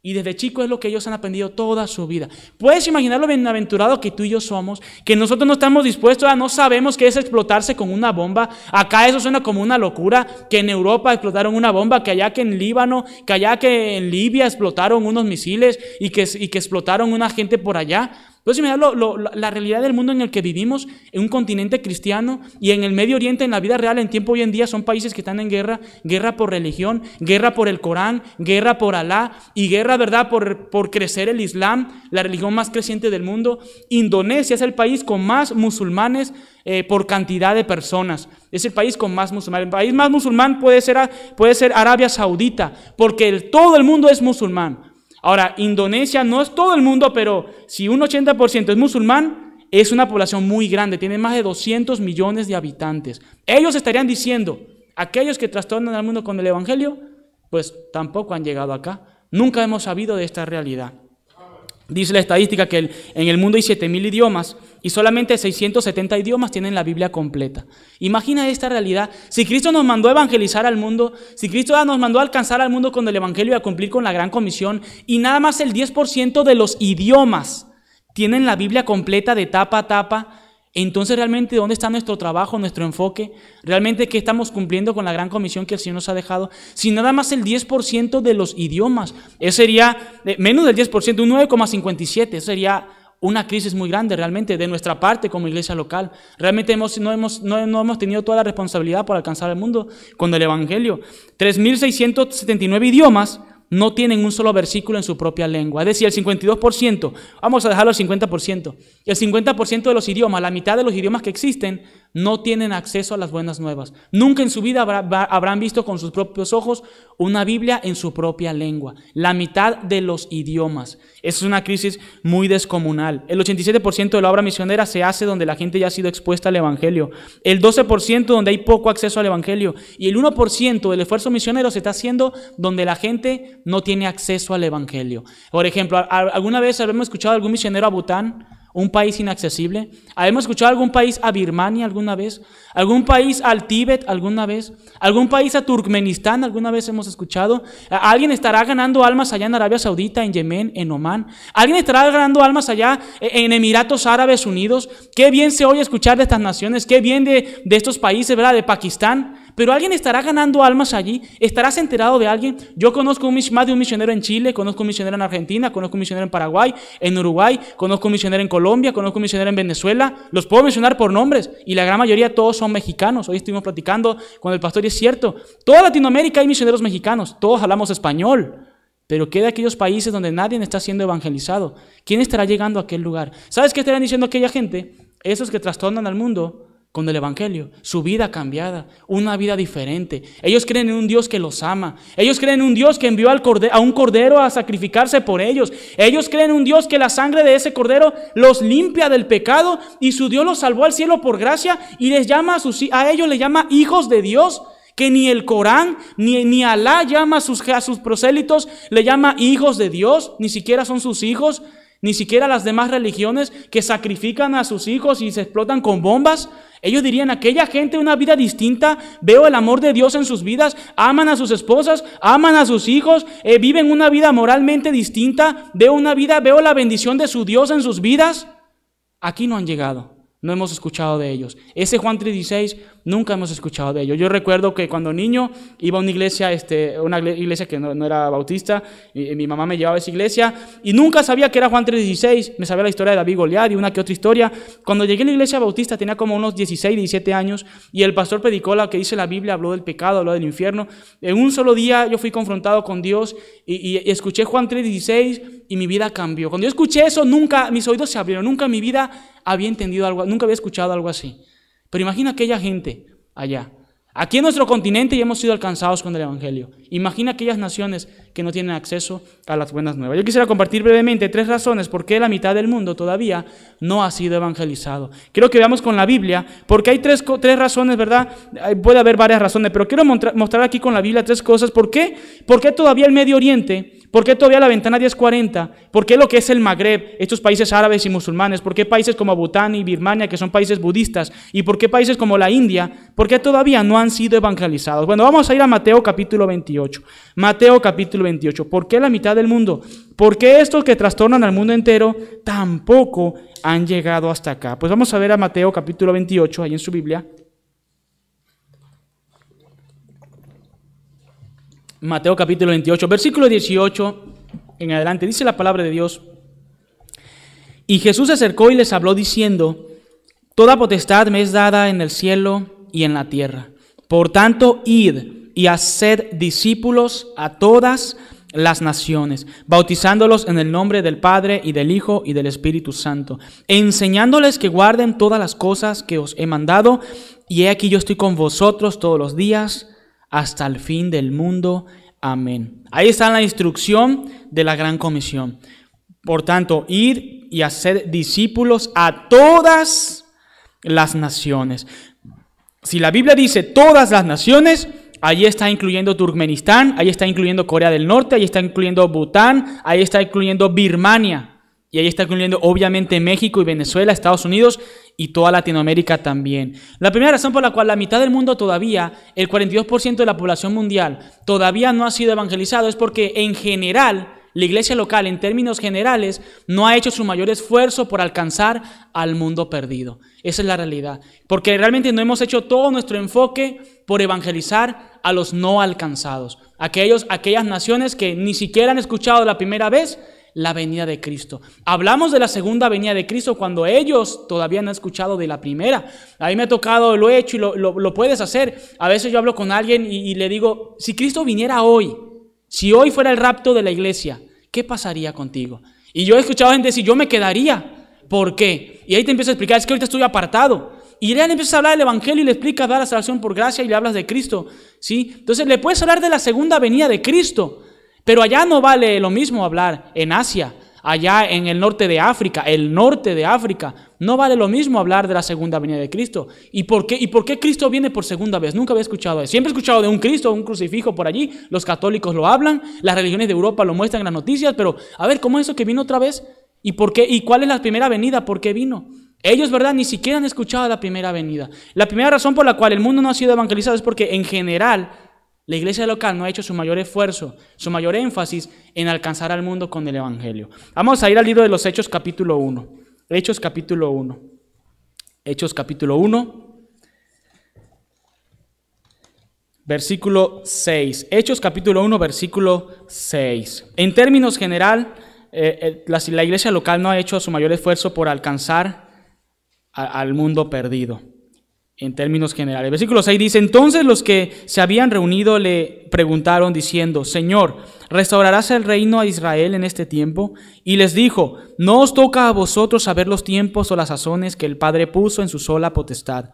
y desde chico es lo que ellos han aprendido toda su vida. Puedes imaginar lo bienaventurado que tú y yo somos, que nosotros no estamos dispuestos a, no sabemos qué es explotarse con una bomba. Acá eso suena como una locura, que en Europa explotaron una bomba, que allá que en Líbano, que allá que en Libia explotaron unos misiles y que explotaron una gente por allá. Entonces, mira lo, la realidad del mundo en el que vivimos, en un continente cristiano y en el Medio Oriente, en la vida real, en tiempo hoy en día, son países que están en guerra, guerra por religión, guerra por el Corán, guerra por Alá y guerra, ¿verdad?, por, por crecer el Islam, la religión más creciente del mundo. Indonesia es el país con más musulmanes eh, por cantidad de personas. Es el país con más musulmanes. El país más musulmán puede ser, puede ser Arabia Saudita, porque todo el mundo es musulmán. Ahora, Indonesia no es todo el mundo, pero si un 80% es musulmán, es una población muy grande, tiene más de 200 millones de habitantes. Ellos estarían diciendo, aquellos que trastornan al mundo con el Evangelio, pues tampoco han llegado acá. Nunca hemos sabido de esta realidad. Dice la estadística que en el mundo hay 7.000 idiomas y solamente 670 idiomas tienen la Biblia completa. Imagina esta realidad. Si Cristo nos mandó a evangelizar al mundo, si Cristo nos mandó a alcanzar al mundo con el Evangelio y a cumplir con la gran comisión, y nada más el 10% de los idiomas tienen la Biblia completa de tapa a tapa, entonces, realmente, ¿dónde está nuestro trabajo, nuestro enfoque? ¿Realmente qué estamos cumpliendo con la gran comisión que el Señor nos ha dejado? Si nada más el 10% de los idiomas, eso eh, sería eh, menos del 10%, un 9,57, eso sería una crisis muy grande realmente de nuestra parte como iglesia local. Realmente hemos, no, hemos, no, hemos tenido toda la responsabilidad por alcanzar el mundo con el Evangelio. 3.679 idiomas no tienen un solo versículo en su propia lengua. Es decir, el 52%, vamos a dejarlo al 50%, el 50% de los idiomas, la mitad de los idiomas que existen, no tienen acceso a las buenas nuevas. Nunca en su vida habrán visto con sus propios ojos una Biblia en su propia lengua, la mitad de los idiomas. Es una crisis muy descomunal. El 87% de la obra misionera se hace donde la gente ya ha sido expuesta al Evangelio, el 12% donde hay poco acceso al Evangelio y el 1% del esfuerzo misionero se está haciendo donde la gente no tiene acceso al Evangelio. Por ejemplo, ¿alguna vez habíamos escuchado a algún misionero a Bután? un país inaccesible. ¿Hemos escuchado algún país a Birmania alguna vez? ¿Algún país al Tíbet alguna vez? ¿Algún país a Turkmenistán alguna vez hemos escuchado? ¿Alguien estará ganando almas allá en Arabia Saudita, en Yemen, en Omán? ¿Alguien estará ganando almas allá en Emiratos Árabes Unidos? Qué bien se oye escuchar de estas naciones, qué bien de, de estos países, ¿verdad? De Pakistán. Pero alguien estará ganando almas allí, estarás enterado de alguien. Yo conozco más de un misionero en Chile, conozco un misionero en Argentina, conozco un misionero en Paraguay, en Uruguay, conozco un misionero en Colombia, conozco un misionero en Venezuela. Los puedo mencionar por nombres y la gran mayoría todos son mexicanos. Hoy estuvimos platicando con el pastor y es cierto, toda Latinoamérica hay misioneros mexicanos, todos hablamos español. Pero ¿qué de aquellos países donde nadie está siendo evangelizado? ¿Quién estará llegando a aquel lugar? ¿Sabes qué estarán diciendo aquella gente? Esos que trastornan al mundo con el Evangelio, su vida cambiada, una vida diferente. Ellos creen en un Dios que los ama. Ellos creen en un Dios que envió al cordero, a un cordero a sacrificarse por ellos. Ellos creen en un Dios que la sangre de ese cordero los limpia del pecado y su Dios los salvó al cielo por gracia y les llama a, ellos les llama hijos de Dios que ni el Corán, ni, ni Alá llama a sus, a sus prosélitos, le llama hijos de Dios, ni siquiera son sus hijos ni siquiera las demás religiones que sacrifican a sus hijos y se explotan con bombas. Ellos dirían, aquella gente una vida distinta, veo el amor de Dios en sus vidas, aman a sus esposas, aman a sus hijos, eh, viven una vida moralmente distinta, veo una vida, veo la bendición de su Dios en sus vidas. Aquí no han llegado. No hemos escuchado de ellos. Ese Juan 3:16 nunca hemos escuchado de ellos. Yo recuerdo que cuando niño iba a una iglesia, este, una iglesia que no, era bautista, mi mamá me llevaba a esa iglesia y nunca sabía que era Juan 3:16. Me sabía la historia de David Goliat y una que otra historia. Cuando llegué a la iglesia bautista tenía como unos 16, 17 años y el pastor predicó la que dice la Biblia, habló del pecado, habló del infierno. En un solo día yo fui confrontado con Dios y, escuché Juan 3:16 y mi vida cambió. Cuando yo escuché eso, nunca mis oídos se abrieron, nunca mi vida había entendido algo, nunca había escuchado algo así. Pero imagina aquella gente allá. Aquí en nuestro continente ya hemos sido alcanzados con el Evangelio. Imagina aquellas naciones que no tienen acceso a las buenas nuevas. Yo quisiera compartir brevemente tres razones por qué la mitad del mundo todavía no ha sido evangelizado. Quiero que veamos con la Biblia, porque hay tres, tres razones, ¿verdad? Puede haber varias razones, pero quiero mostrar aquí con la Biblia tres cosas. ¿Por qué? ¿Por qué todavía el Medio Oriente? ¿Por qué todavía la ventana 1040? ¿Por qué lo que es el Magreb, estos países árabes y musulmanes? ¿Por qué países como Bután y Birmania, que son países budistas? ¿Y por qué países como la India? ¿Por qué todavía no han sido evangelizados? Bueno, vamos a ir a Mateo capítulo 28. Mateo capítulo 28. ¿Por qué la mitad del mundo? ¿Por qué estos que trastornan al mundo entero tampoco han llegado hasta acá? Pues vamos a ver a Mateo capítulo 28, ahí en su Biblia. Mateo capítulo 28, versículo 18 en adelante, dice la palabra de Dios. Y Jesús se acercó y les habló diciendo, Toda potestad me es dada en el cielo y en la tierra. Por tanto, id y haced discípulos a todas las naciones, bautizándolos en el nombre del Padre y del Hijo y del Espíritu Santo, enseñándoles que guarden todas las cosas que os he mandado, y he aquí yo estoy con vosotros todos los días hasta el fin del mundo. Amén. Ahí está la instrucción de la gran comisión. Por tanto, ir y hacer discípulos a todas las naciones. Si la Biblia dice todas las naciones, Allí está incluyendo Turkmenistán, ahí está incluyendo Corea del Norte, ahí está incluyendo Bután, ahí está incluyendo Birmania. Y ahí está incluyendo obviamente México y Venezuela, Estados Unidos y toda Latinoamérica también. La primera razón por la cual la mitad del mundo todavía, el 42% de la población mundial, todavía no ha sido evangelizado es porque en general la iglesia local en términos generales no ha hecho su mayor esfuerzo por alcanzar al mundo perdido. Esa es la realidad. Porque realmente no hemos hecho todo nuestro enfoque por evangelizar a los no alcanzados, aquellos, aquellas naciones que ni siquiera han escuchado la primera vez la venida de Cristo. Hablamos de la segunda venida de Cristo cuando ellos todavía no han escuchado de la primera. A mí me ha tocado, lo he hecho y lo, puedes hacer. A veces yo hablo con alguien y le digo, si Cristo viniera hoy, si hoy fuera el rapto de la iglesia, ¿qué pasaría contigo? Y yo he escuchado gente decir, yo me quedaría. ¿Por qué? Y ahí te empiezo a explicar, es que ahorita estoy apartado. Y le empiezas a hablar del Evangelio y le explicas da la salvación por gracia y le hablas de Cristo. ¿sí? Entonces le puedes hablar de la segunda venida de Cristo, pero allá no vale lo mismo hablar en Asia allá en el norte de África, el norte de África. No vale lo mismo hablar de la segunda venida de Cristo. ¿Y por qué, ¿Y por qué Cristo viene por segunda vez? Nunca había escuchado eso. Siempre he escuchado de un Cristo, un crucifijo por allí. Los católicos lo hablan, las religiones de Europa lo muestran en las noticias, pero a ver, ¿cómo es eso que vino otra vez? ¿Y, por qué, ¿Y cuál es la primera venida? ¿Por qué vino? Ellos, ¿verdad? Ni siquiera han escuchado la primera venida. La primera razón por la cual el mundo no ha sido evangelizado es porque en general la iglesia local no ha hecho su mayor esfuerzo, su mayor énfasis en alcanzar al mundo con el Evangelio. Vamos a ir al libro de los Hechos capítulo 1. Hechos capítulo 1. Hechos capítulo 1. Versículo 6. Hechos capítulo 1, versículo 6. En términos general, eh, eh, la, iglesia local no ha hecho su mayor esfuerzo por alcanzar al mundo perdido en términos generales. Versículo 6 dice, entonces los que se habían reunido le preguntaron diciendo, Señor, ¿restaurarás el reino a Israel en este tiempo? Y les dijo, no os toca a vosotros saber los tiempos o las sazones que el Padre puso en su sola potestad,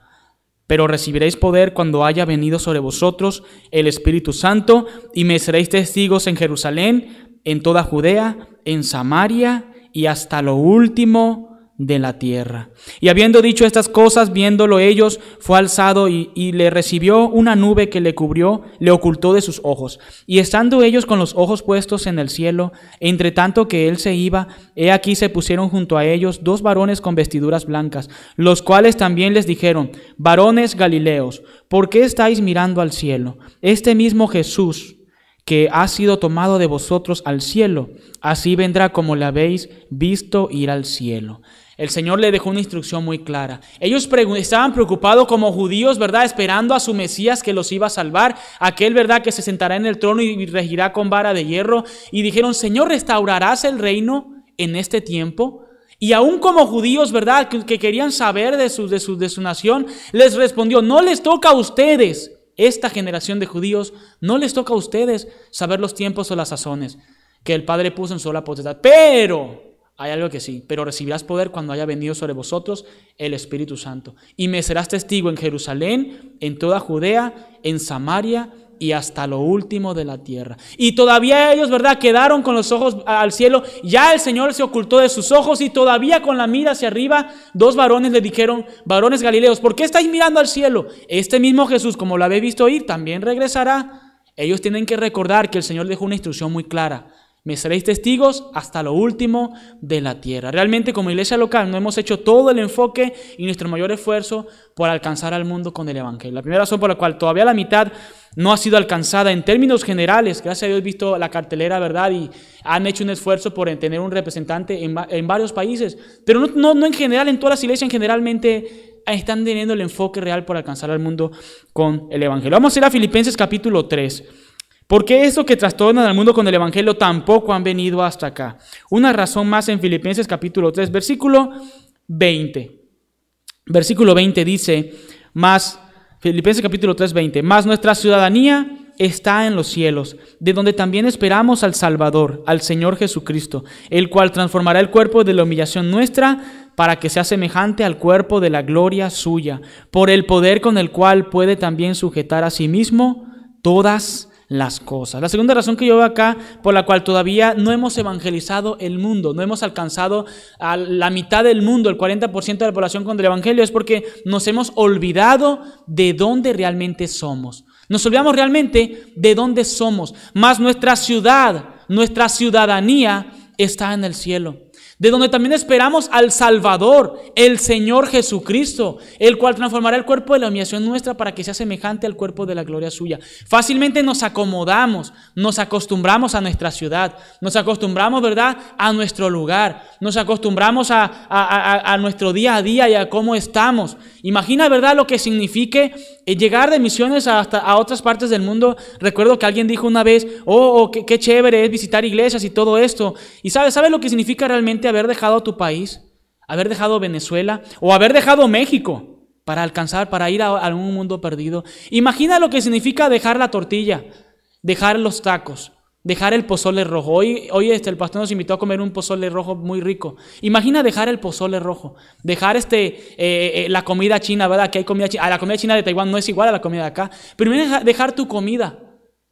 pero recibiréis poder cuando haya venido sobre vosotros el Espíritu Santo y me seréis testigos en Jerusalén, en toda Judea, en Samaria y hasta lo último de la tierra. Y habiendo dicho estas cosas, viéndolo ellos, fue alzado y, y, le recibió una nube que le cubrió, le ocultó de sus ojos. Y estando ellos con los ojos puestos en el cielo, entre tanto que él se iba, he aquí se pusieron junto a ellos dos varones con vestiduras blancas, los cuales también les dijeron, varones galileos, ¿por qué estáis mirando al cielo? Este mismo Jesús que ha sido tomado de vosotros al cielo, así vendrá como le habéis visto ir al cielo. El Señor le dejó una instrucción muy clara. Ellos estaban preocupados como judíos, ¿verdad? Esperando a su Mesías que los iba a salvar, aquel, ¿verdad? Que se sentará en el trono y regirá con vara de hierro. Y dijeron, Señor, restaurarás el reino en este tiempo. Y aún como judíos, ¿verdad? Que, querían saber de su, de, su, de su nación, les respondió, no les toca a ustedes, esta generación de judíos, no les toca a ustedes saber los tiempos o las sazones que el Padre puso en sola potestad. Pero hay algo que sí, pero recibirás poder cuando haya venido sobre vosotros el Espíritu Santo. Y me serás testigo en Jerusalén, en toda Judea, en Samaria y hasta lo último de la tierra. Y todavía ellos, ¿verdad? Quedaron con los ojos al cielo. Ya el Señor se ocultó de sus ojos y todavía con la mira hacia arriba, dos varones le dijeron, varones galileos, ¿por qué estáis mirando al cielo? Este mismo Jesús, como lo habéis visto ir, también regresará. Ellos tienen que recordar que el Señor dejó una instrucción muy clara. Me seréis testigos hasta lo último de la tierra. Realmente como iglesia local no hemos hecho todo el enfoque y nuestro mayor esfuerzo por alcanzar al mundo con el Evangelio. La primera razón por la cual todavía la mitad no ha sido alcanzada en términos generales, gracias a Dios visto la cartelera, ¿verdad? Y han hecho un esfuerzo por tener un representante en, varios países, pero no, no en general, en todas las iglesias generalmente están teniendo el enfoque real por alcanzar al mundo con el Evangelio. Vamos a ir a Filipenses capítulo 3. Porque eso que trastornan al mundo con el Evangelio tampoco han venido hasta acá. Una razón más en Filipenses capítulo 3, versículo 20. Versículo 20 dice, más, Filipenses capítulo 3, 20, más nuestra ciudadanía está en los cielos, de donde también esperamos al Salvador, al Señor Jesucristo, el cual transformará el cuerpo de la humillación nuestra para que sea semejante al cuerpo de la gloria suya, por el poder con el cual puede también sujetar a sí mismo todas las cosas. La segunda razón que yo veo acá por la cual todavía no hemos evangelizado el mundo, no hemos alcanzado a la mitad del mundo, el 40% de la población con el Evangelio, es porque nos hemos olvidado de dónde realmente somos. Nos olvidamos realmente de dónde somos, más nuestra ciudad, nuestra ciudadanía está en el cielo de donde también esperamos al Salvador, el Señor Jesucristo, el cual transformará el cuerpo de la humillación nuestra para que sea semejante al cuerpo de la gloria suya. Fácilmente nos acomodamos, nos acostumbramos a nuestra ciudad, nos acostumbramos, ¿verdad?, a nuestro lugar, nos acostumbramos a, nuestro día a día y a cómo estamos. Imagina, ¿verdad?, lo que signifique eh, llegar de misiones hasta a otras partes del mundo. Recuerdo que alguien dijo una vez, oh, oh qué, chévere es visitar iglesias y todo esto. Y sabes, ¿sabe lo que significa realmente haber dejado tu país, haber dejado Venezuela o haber dejado México para alcanzar, para ir a algún mundo perdido. Imagina lo que significa dejar la tortilla, dejar los tacos, dejar el pozole rojo. Hoy, hoy este, el pastor nos invitó a comer un pozole rojo muy rico. Imagina dejar el pozole rojo, dejar este, eh, eh, eh, la comida china, ¿verdad? Que hay comida china. Ah, la comida china de Taiwán no es igual a la comida de acá. Primero dejar tu comida,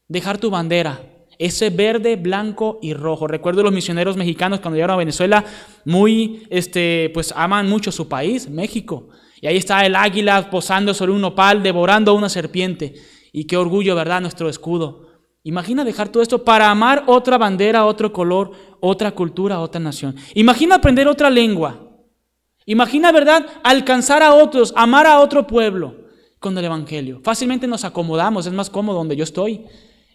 dejar tu bandera, ese verde, blanco y rojo. Recuerdo los misioneros mexicanos cuando llegaron a Venezuela, muy, este, pues aman mucho su país, México. Y ahí está el águila posando sobre un nopal, devorando a una serpiente. Y qué orgullo, ¿verdad? Nuestro escudo. Imagina dejar todo esto para amar otra bandera, otro color, otra cultura, otra nación. Imagina aprender otra lengua. Imagina, ¿verdad? Alcanzar a otros, amar a otro pueblo con el Evangelio. Fácilmente nos acomodamos, es más cómodo donde yo estoy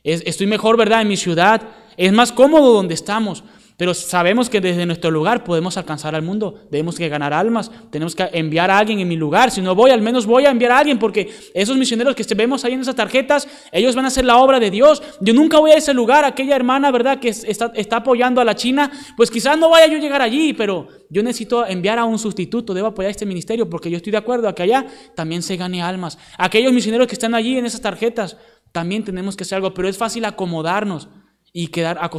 estoy mejor, ¿verdad? En mi ciudad. Es más cómodo donde estamos. Pero sabemos que desde nuestro lugar podemos alcanzar al mundo. debemos que ganar almas. Tenemos que enviar a alguien en mi lugar. Si no voy, al menos voy a enviar a alguien. Porque esos misioneros que vemos ahí en esas tarjetas, ellos van a hacer la obra de Dios. Yo nunca voy a ese lugar. Aquella hermana, ¿verdad? Que está, está apoyando a la China. Pues quizás no vaya yo a llegar allí. Pero yo necesito enviar a un sustituto. Debo apoyar este ministerio. Porque yo estoy de acuerdo a que allá también se gane almas. Aquellos misioneros que están allí en esas tarjetas también tenemos que hacer algo, pero es fácil acomodarnos y quedar a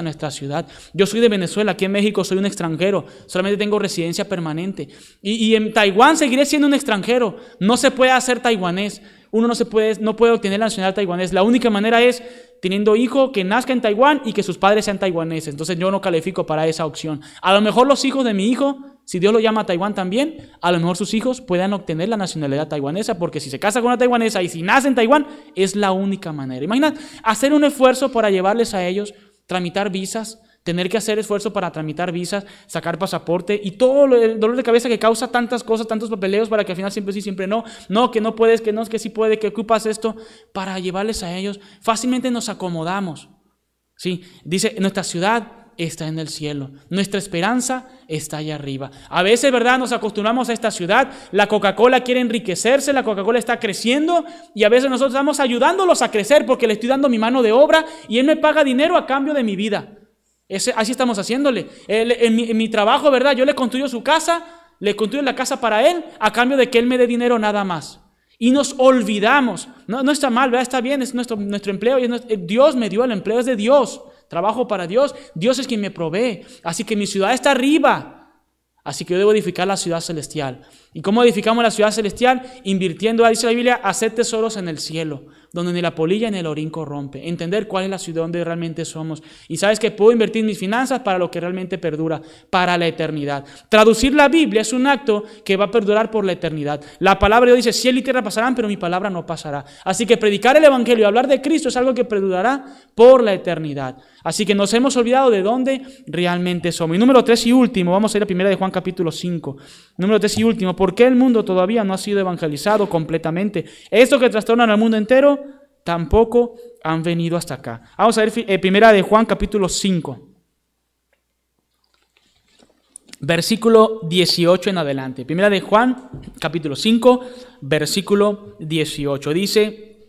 nuestra ciudad. Yo soy de Venezuela, aquí en México soy un extranjero, solamente tengo residencia permanente. Y, en Taiwán seguiré siendo un extranjero, no se puede hacer taiwanés, uno no, se puede, no puede obtener la nacionalidad taiwanés. La única manera es teniendo hijo que nazca en Taiwán y que sus padres sean taiwaneses. Entonces yo no califico para esa opción. A lo mejor los hijos de mi hijo si Dios lo llama a Taiwán también, a lo mejor sus hijos puedan obtener la nacionalidad taiwanesa, porque si se casa con una taiwanesa y si nace en Taiwán, es la única manera. Imagínate hacer un esfuerzo para llevarles a ellos, tramitar visas, tener que hacer esfuerzo para tramitar visas, sacar pasaporte y todo el dolor de cabeza que causa tantas cosas, tantos papeleos para que al final siempre sí, siempre no, no, que no puedes, que no, que sí puede, que ocupas esto, para llevarles a ellos. Fácilmente nos acomodamos. ¿sí? Dice, en nuestra ciudad está en el cielo. Nuestra esperanza está allá arriba. A veces, ¿verdad? Nos acostumbramos a esta ciudad. La Coca-Cola quiere enriquecerse, la Coca-Cola está creciendo y a veces nosotros estamos ayudándolos a crecer porque le estoy dando mi mano de obra y él me paga dinero a cambio de mi vida. así estamos haciéndole. en, mi, trabajo, ¿verdad? Yo le construyo su casa, le construyo la casa para él a cambio de que él me dé dinero nada más. Y nos olvidamos. No, está mal, ¿verdad? Está bien, es nuestro, nuestro empleo. Y eh, Dios me dio el empleo, es de Dios trabajo para Dios, Dios es quien me provee. Así que mi ciudad está arriba. Así que yo debo edificar la ciudad celestial. ¿Y cómo edificamos la ciudad celestial? Invirtiendo, dice la Biblia, hacer tesoros en el cielo donde ni la polilla ni el orín corrompe. Entender cuál es la ciudad donde realmente somos. Y sabes que puedo invertir mis finanzas para lo que realmente perdura, para la eternidad. Traducir la Biblia es un acto que va a perdurar por la eternidad. La palabra de Dios dice, cielo y tierra pasarán, pero mi palabra no pasará. Así que predicar el Evangelio y hablar de Cristo es algo que perdurará por la eternidad. Así que nos hemos olvidado de dónde realmente somos. Y número tres y último, vamos a ir a primera de Juan capítulo 5. Número tres y último, ¿por qué el mundo todavía no ha sido evangelizado completamente? Esto que trastorna al mundo entero tampoco han venido hasta acá. Vamos a ver eh, primera de Juan capítulo 5. Versículo 18 en adelante. Primera de Juan, capítulo 5, versículo 18. Dice,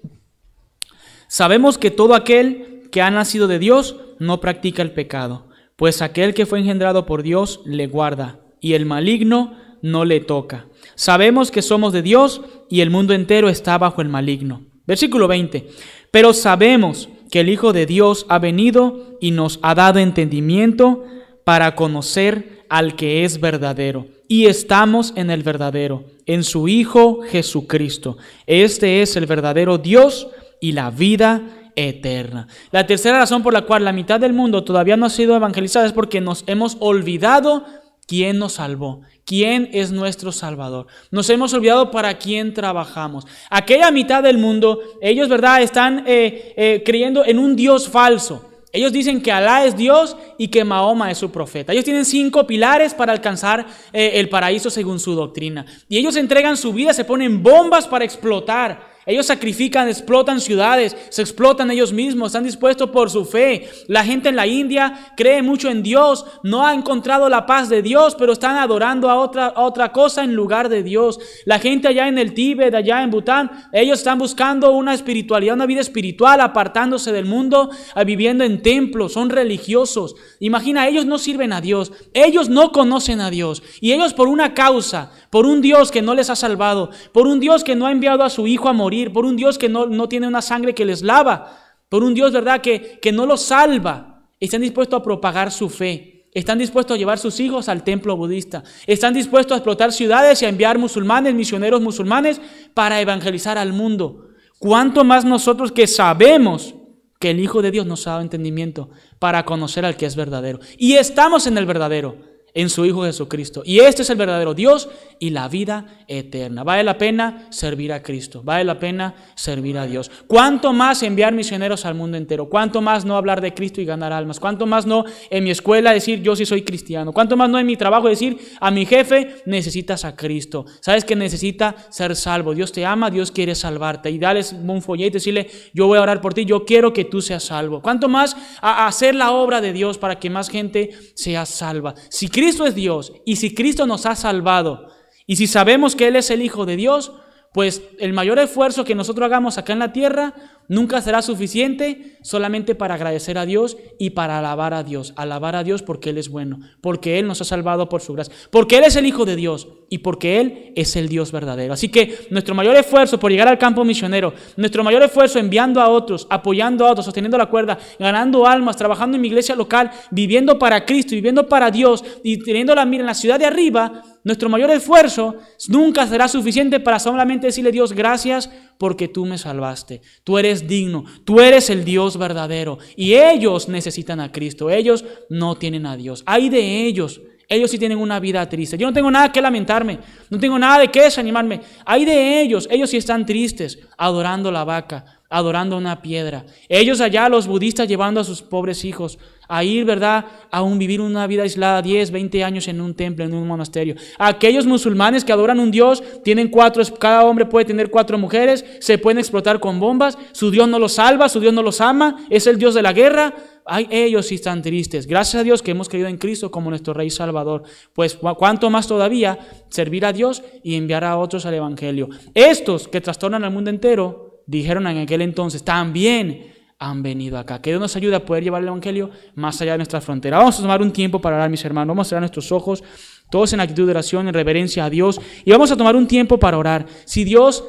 sabemos que todo aquel que ha nacido de Dios no practica el pecado, pues aquel que fue engendrado por Dios le guarda, y el maligno no le toca. Sabemos que somos de Dios y el mundo entero está bajo el maligno. Versículo 20. Pero sabemos que el Hijo de Dios ha venido y nos ha dado entendimiento para conocer al que es verdadero. Y estamos en el verdadero, en su Hijo Jesucristo. Este es el verdadero Dios y la vida eterna. La tercera razón por la cual la mitad del mundo todavía no ha sido evangelizada es porque nos hemos olvidado quién nos salvó quién es nuestro Salvador. Nos hemos olvidado para quién trabajamos. Aquella mitad del mundo, ellos, ¿verdad?, están eh, eh, creyendo en un Dios falso. Ellos dicen que Alá es Dios y que Mahoma es su profeta. Ellos tienen cinco pilares para alcanzar eh, el paraíso según su doctrina. Y ellos entregan su vida, se ponen bombas para explotar ellos sacrifican, explotan ciudades, se explotan ellos mismos, están dispuestos por su fe. La gente en la India cree mucho en Dios, no ha encontrado la paz de Dios, pero están adorando a otra, otra cosa en lugar de Dios. La gente allá en el Tíbet, allá en Bután, ellos están buscando una espiritualidad, una vida espiritual, apartándose del mundo, viviendo en templos, son religiosos. Imagina, ellos no sirven a Dios, ellos no conocen a Dios y ellos por una causa, por un Dios que no les ha salvado, por un Dios que no ha enviado a su Hijo a morir por un Dios que no, tiene una sangre que les lava, por un Dios, ¿verdad?, que, que no los salva. Están dispuestos a propagar su fe. Están dispuestos a llevar sus hijos al templo budista. Están dispuestos a explotar ciudades y a enviar musulmanes, misioneros musulmanes, para evangelizar al mundo. ¿Cuánto más nosotros que sabemos que el Hijo de Dios nos ha dado entendimiento para conocer al que es verdadero? Y estamos en el verdadero, en su Hijo Jesucristo. Y este es el verdadero Dios y la vida eterna. Vale la pena servir a Cristo, vale la pena servir a Dios. ¿Cuánto más enviar misioneros al mundo entero? ¿Cuánto más no hablar de Cristo y ganar almas? ¿Cuánto más no en mi escuela decir yo sí soy cristiano? ¿Cuánto más no en mi trabajo decir a mi jefe necesitas a Cristo? Sabes que necesita ser salvo. Dios te ama, Dios quiere salvarte. Y dales un follete y decirle yo voy a orar por ti, yo quiero que tú seas salvo. ¿Cuánto más hacer la obra de Dios para que más gente sea salva? Si Cristo es Dios y si Cristo nos ha salvado, y si sabemos que Él es el Hijo de Dios, pues el mayor esfuerzo que nosotros hagamos acá en la tierra Nunca será suficiente solamente para agradecer a Dios y para alabar a Dios. Alabar a Dios porque Él es bueno, porque Él nos ha salvado por su gracia, porque Él es el Hijo de Dios y porque Él es el Dios verdadero. Así que nuestro mayor esfuerzo por llegar al campo misionero, nuestro mayor esfuerzo enviando a otros, apoyando a otros, sosteniendo la cuerda, ganando almas, trabajando en mi iglesia local, viviendo para Cristo, viviendo para Dios y teniendo la mira en la ciudad de arriba, nuestro mayor esfuerzo nunca será suficiente para solamente decirle a Dios gracias porque tú me salvaste. Tú eres digno, tú eres el Dios verdadero. Y ellos necesitan a Cristo, ellos no tienen a Dios. Hay de ellos. Ellos sí tienen una vida triste. Yo no tengo nada que lamentarme, no tengo nada de qué desanimarme. Hay de ellos, ellos sí están tristes, adorando la vaca, adorando una piedra. Ellos allá, los budistas, llevando a sus pobres hijos a ir, ¿verdad?, a un, vivir una vida aislada 10, 20 años en un templo, en un monasterio. Aquellos musulmanes que adoran un dios, tienen cuatro, cada hombre puede tener cuatro mujeres, se pueden explotar con bombas, su dios no los salva, su dios no los ama, es el dios de la guerra. Ay, ellos sí están tristes. Gracias a Dios que hemos creído en Cristo como nuestro Rey Salvador. Pues cuánto más todavía servir a Dios y enviar a otros al Evangelio. Estos que trastornan al mundo entero, dijeron en aquel entonces, también han venido acá. Que Dios nos ayude a poder llevar el Evangelio más allá de nuestra frontera. Vamos a tomar un tiempo para orar, mis hermanos. Vamos a cerrar nuestros ojos, todos en actitud de oración, en reverencia a Dios. Y vamos a tomar un tiempo para orar. Si Dios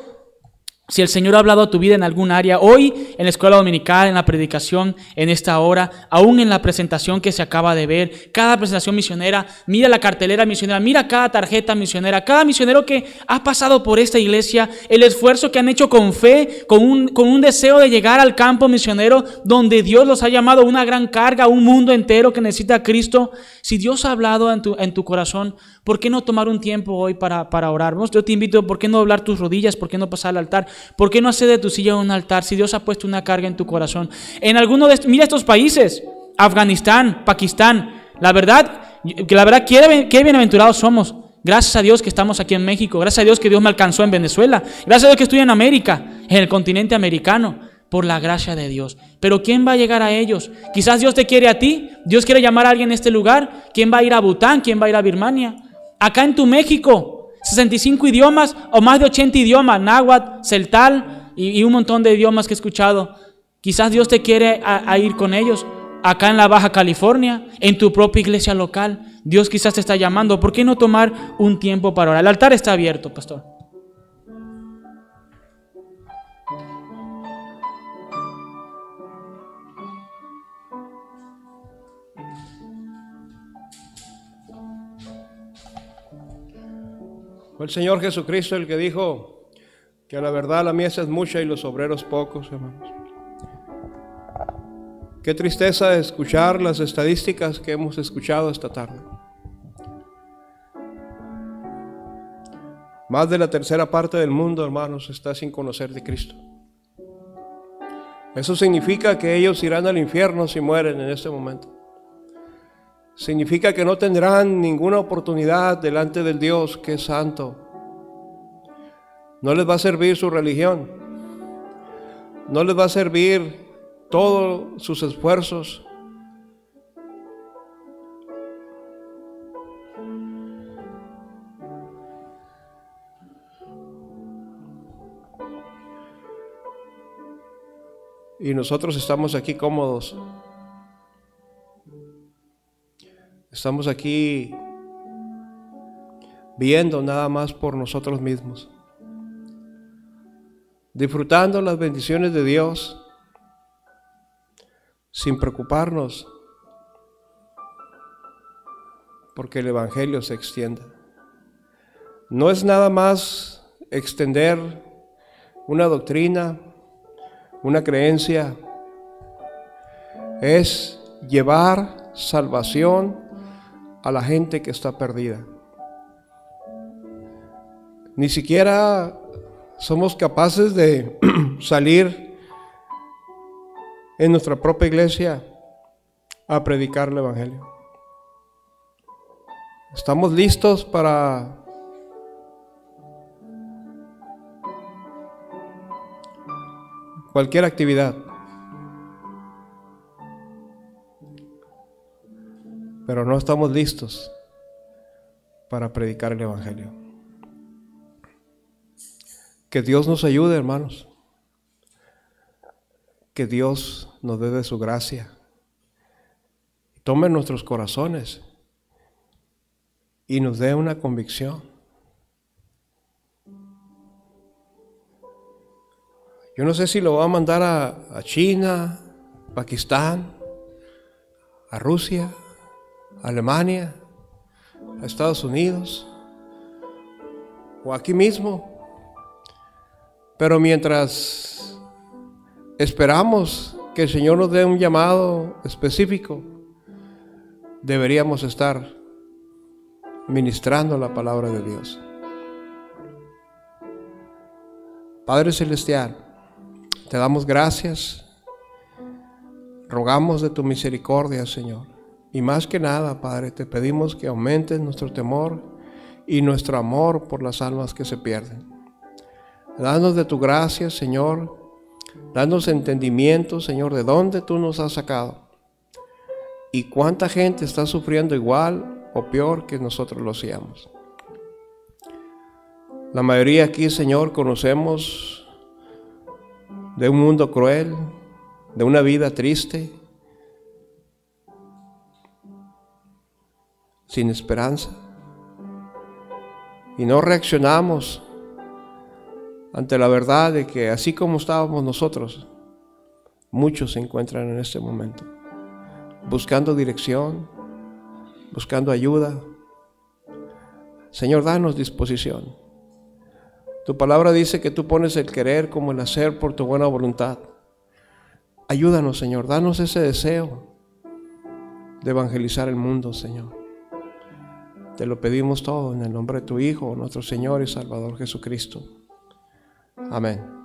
si el Señor ha hablado a tu vida en algún área, hoy en la escuela dominical, en la predicación, en esta hora, aún en la presentación que se acaba de ver, cada presentación misionera, mira la cartelera misionera, mira cada tarjeta misionera, cada misionero que ha pasado por esta iglesia, el esfuerzo que han hecho con fe, con un, con un deseo de llegar al campo misionero donde Dios los ha llamado una gran carga, un mundo entero que necesita a Cristo. Si Dios ha hablado en tu, en tu corazón, ¿Por qué no tomar un tiempo hoy para, para orar? Yo te invito, ¿por qué no doblar tus rodillas? ¿Por qué no pasar al altar? ¿Por qué no hacer de tu silla un altar si Dios ha puesto una carga en tu corazón? En alguno de estos, mira estos países, Afganistán, Pakistán, la verdad, que la verdad, qué, qué bienaventurados somos. Gracias a Dios que estamos aquí en México. Gracias a Dios que Dios me alcanzó en Venezuela. Gracias a Dios que estoy en América, en el continente americano, por la gracia de Dios. Pero ¿quién va a llegar a ellos? Quizás Dios te quiere a ti. Dios quiere llamar a alguien en este lugar. ¿Quién va a ir a Bután? ¿Quién va a ir a Birmania? Acá en tu México, 65 idiomas o más de 80 idiomas, náhuatl, celtal y, un montón de idiomas que he escuchado. Quizás Dios te quiere ir con ellos. Acá en la Baja California, en tu propia iglesia local, Dios quizás te está llamando. ¿Por qué no tomar un tiempo para orar? El altar está abierto, pastor. Fue el Señor Jesucristo el que dijo que a la verdad la mies es mucha y los obreros pocos, hermanos. Qué tristeza escuchar las estadísticas que hemos escuchado esta tarde. Más de la tercera parte del mundo, hermanos, está sin conocer de Cristo. Eso significa que ellos irán al infierno si mueren en este momento significa que no tendrán ninguna oportunidad delante del Dios que es santo. No les va a servir su religión. No les va a servir todos sus esfuerzos. Y nosotros estamos aquí cómodos Estamos aquí viendo nada más por nosotros mismos, disfrutando las bendiciones de Dios sin preocuparnos porque el Evangelio se extienda. No es nada más extender una doctrina, una creencia, es llevar salvación a la gente que está perdida. Ni siquiera somos capaces de (clears throat) salir en nuestra propia iglesia a predicar el Evangelio. Estamos listos para cualquier actividad. pero no estamos listos para predicar el Evangelio. Que Dios nos ayude, hermanos. Que Dios nos dé de su gracia. Tome nuestros corazones y nos dé una convicción. Yo no sé si lo va a mandar a, a China, Pakistán, a Rusia, Alemania, a Estados Unidos o aquí mismo. Pero mientras esperamos que el Señor nos dé un llamado específico, deberíamos estar ministrando la palabra de Dios. Padre Celestial, te damos gracias, rogamos de tu misericordia, Señor y más que nada, Padre, te pedimos que aumentes nuestro temor y nuestro amor por las almas que se pierden. Danos de tu gracia, Señor. Danos entendimiento, Señor, de dónde tú nos has sacado. Y cuánta gente está sufriendo igual o peor que nosotros lo hacíamos. La mayoría aquí, Señor, conocemos de un mundo cruel, de una vida triste, sin esperanza. Y no reaccionamos ante la verdad de que así como estábamos nosotros, muchos se encuentran en este momento, buscando dirección, buscando ayuda. Señor, danos disposición. Tu palabra dice que tú pones el querer como el hacer por tu buena voluntad. Ayúdanos, Señor, danos ese deseo de evangelizar el mundo, Señor. Te lo pedimos todo en el nombre de tu Hijo, nuestro Señor y Salvador Jesucristo. Amén.